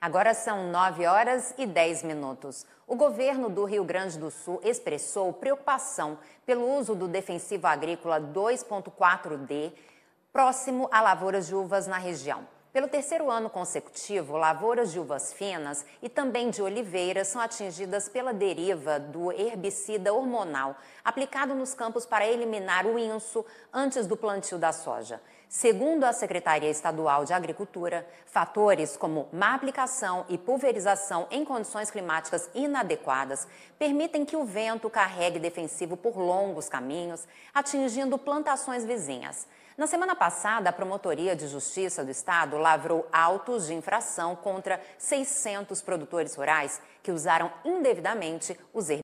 Agora são 9 horas e 10 minutos. O governo do Rio Grande do Sul expressou preocupação pelo uso do defensivo agrícola 2.4D próximo a lavouras de uvas na região. Pelo terceiro ano consecutivo, lavouras de uvas finas e também de oliveiras são atingidas pela deriva do herbicida hormonal aplicado nos campos para eliminar o inso antes do plantio da soja. Segundo a Secretaria Estadual de Agricultura, fatores como má aplicação e pulverização em condições climáticas inadequadas permitem que o vento carregue defensivo por longos caminhos, atingindo plantações vizinhas. Na semana passada, a Promotoria de Justiça do Estado lavrou autos de infração contra 600 produtores rurais que usaram indevidamente os herbicidas.